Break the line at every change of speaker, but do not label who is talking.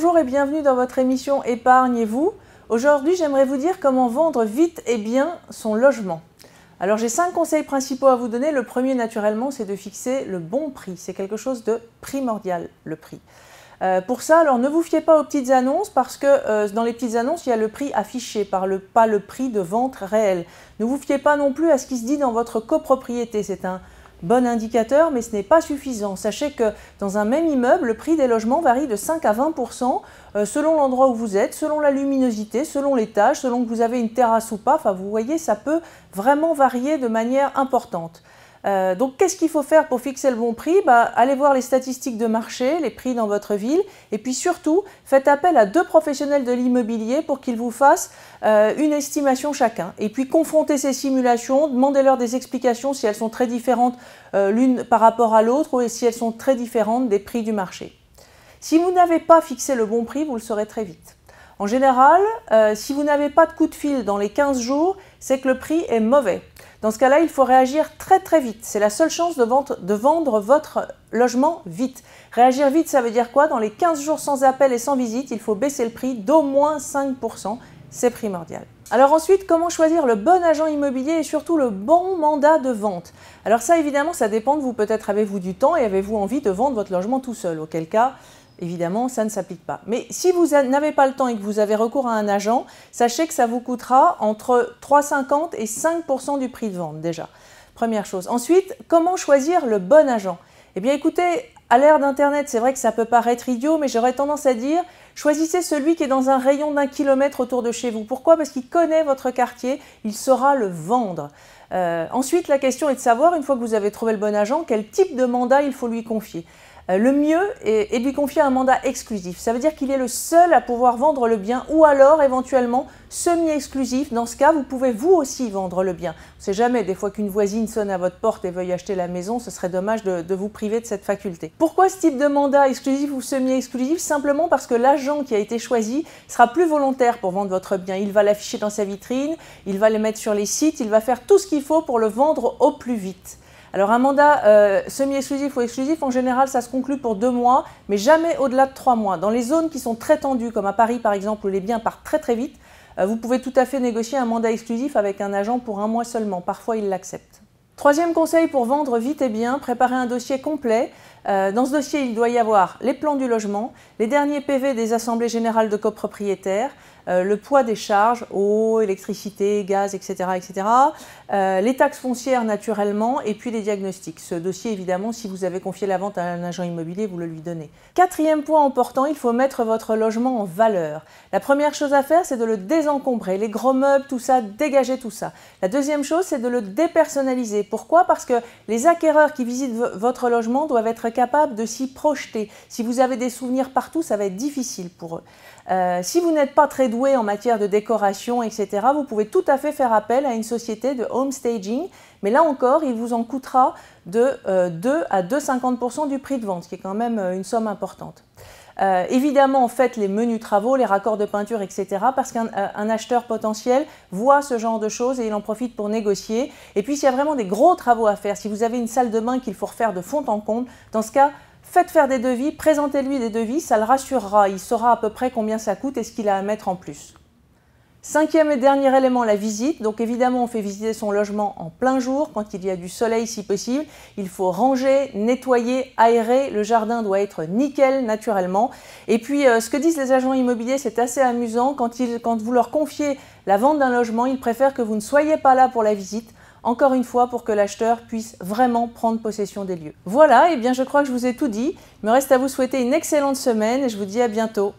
Bonjour et bienvenue dans votre émission Épargnez-vous. Aujourd'hui, j'aimerais vous dire comment vendre vite et bien son logement. Alors, j'ai cinq conseils principaux à vous donner. Le premier, naturellement, c'est de fixer le bon prix. C'est quelque chose de primordial, le prix. Euh, pour ça, alors ne vous fiez pas aux petites annonces parce que euh, dans les petites annonces, il y a le prix affiché, par le, pas le prix de vente réel. Ne vous fiez pas non plus à ce qui se dit dans votre copropriété. C'est un Bon indicateur, mais ce n'est pas suffisant. Sachez que dans un même immeuble, le prix des logements varie de 5 à 20 euh, selon l'endroit où vous êtes, selon la luminosité, selon l'étage, selon que vous avez une terrasse ou pas. Enfin, vous voyez, ça peut vraiment varier de manière importante. Euh, donc qu'est-ce qu'il faut faire pour fixer le bon prix bah, Allez voir les statistiques de marché, les prix dans votre ville, et puis surtout, faites appel à deux professionnels de l'immobilier pour qu'ils vous fassent euh, une estimation chacun. Et puis confrontez ces simulations, demandez-leur des explications si elles sont très différentes euh, l'une par rapport à l'autre ou si elles sont très différentes des prix du marché. Si vous n'avez pas fixé le bon prix, vous le saurez très vite. En général, si vous n'avez pas de coup de fil dans les 15 jours, c'est que le prix est mauvais. Dans ce cas-là, il faut réagir très très vite. C'est la seule chance de vendre, votre logement vite. Réagir vite, ça veut dire quoi Dans les 15 jours sans appel et sans visite, il faut baisser le prix d'au moins 5%. C'est primordial. Alors ensuite, comment choisir le bon agent immobilier et surtout le bon mandat de vente Alors ça, évidemment, ça dépend de vous. Peut-être avez-vous du temps et avez-vous envie de vendre votre logement tout seul, auquel cas, évidemment, ça ne s'applique pas. Mais si vous n'avez pas le temps et que vous avez recours à un agent, sachez que ça vous coûtera entre 3,50 et 5% du prix de vente déjà. Première chose. Ensuite, comment choisir le bon agent Eh bien écoutez, à l'ère d'Internet, c'est vrai que ça peut paraître idiot, mais j'aurais tendance à dire, choisissez celui qui est dans un rayon d'un kilomètre autour de chez vous. Pourquoi Parce qu'il connaît votre quartier, il saura le vendre. Euh, ensuite, la question est de savoir, une fois que vous avez trouvé le bon agent, quel type de mandat il faut lui confier. Euh, le mieux est, de lui confier un mandat exclusif. Ça veut dire qu'il est le seul à pouvoir vendre le bien ou alors éventuellement semi-exclusif. Dans ce cas, vous pouvez vous aussi vendre le bien. On ne sait jamais, des fois qu'une voisine sonne à votre porte et veuille acheter la maison, ce serait dommage de, de vous priver de cette faculté. Pourquoi ce type de mandat exclusif ou semi-exclusif Simplement parce que l'agent qui a été choisi sera plus volontaire pour vendre votre bien. Il va l'afficher dans sa vitrine, il va le mettre sur les sites, il va faire tout ce qu'il faut pour le vendre au plus vite. Alors un mandat euh, semi-exclusif ou exclusif, en général, ça se conclut pour deux mois, mais jamais au-delà de trois mois. Dans les zones qui sont très tendues, comme à Paris par exemple, où les biens partent très très vite, euh, vous pouvez tout à fait négocier un mandat exclusif avec un agent pour un mois seulement. Parfois, il l'accepte. Troisième conseil pour vendre vite et bien, préparer un dossier complet. Euh, dans ce dossier, il doit y avoir les plans du logement, les derniers PV des assemblées générales de copropriétaires, euh, le poids des charges, eau, électricité, gaz, etc., etc., euh, les taxes foncières naturellement, et puis les diagnostics. Ce dossier, évidemment, si vous avez confié la vente à un agent immobilier, vous le lui donnez. Quatrième point important, il faut mettre votre logement en valeur. La première chose à faire, c'est de le désencombrer, les gros meubles, tout ça, dégager tout ça. La deuxième chose, c'est de le dépersonnaliser. Pourquoi Parce que les acquéreurs qui visitent votre logement doivent être capable de s'y projeter. Si vous avez des souvenirs partout, ça va être difficile pour eux. Euh, si vous n'êtes pas très doué en matière de décoration, etc., vous pouvez tout à fait faire appel à une société de home staging. Mais là encore, il vous en coûtera de 2 euh, à 2,50% du prix de vente, ce qui est quand même euh, une somme importante. Euh, évidemment, en fait, les menus travaux, les raccords de peinture, etc., parce qu'un euh, acheteur potentiel voit ce genre de choses et il en profite pour négocier. Et puis, s'il y a vraiment des gros travaux à faire, si vous avez une salle de bain qu'il faut refaire de fond en comble, dans ce cas, faites faire des devis, présentez-lui des devis, ça le rassurera, il saura à peu près combien ça coûte et ce qu'il a à mettre en plus. Cinquième et dernier élément, la visite. Donc évidemment, on fait visiter son logement en plein jour, quand il y a du soleil si possible. Il faut ranger, nettoyer, aérer. Le jardin doit être nickel naturellement. Et puis, euh, ce que disent les agents immobiliers, c'est assez amusant. Quand, vous leur confiez la vente d'un logement, ils préfèrent que vous ne soyez pas là pour la visite encore une fois pour que l'acheteur puisse vraiment prendre possession des lieux. Voilà, et eh bien je crois que je vous ai tout dit. Il me reste à vous souhaiter une excellente semaine et je vous dis à bientôt.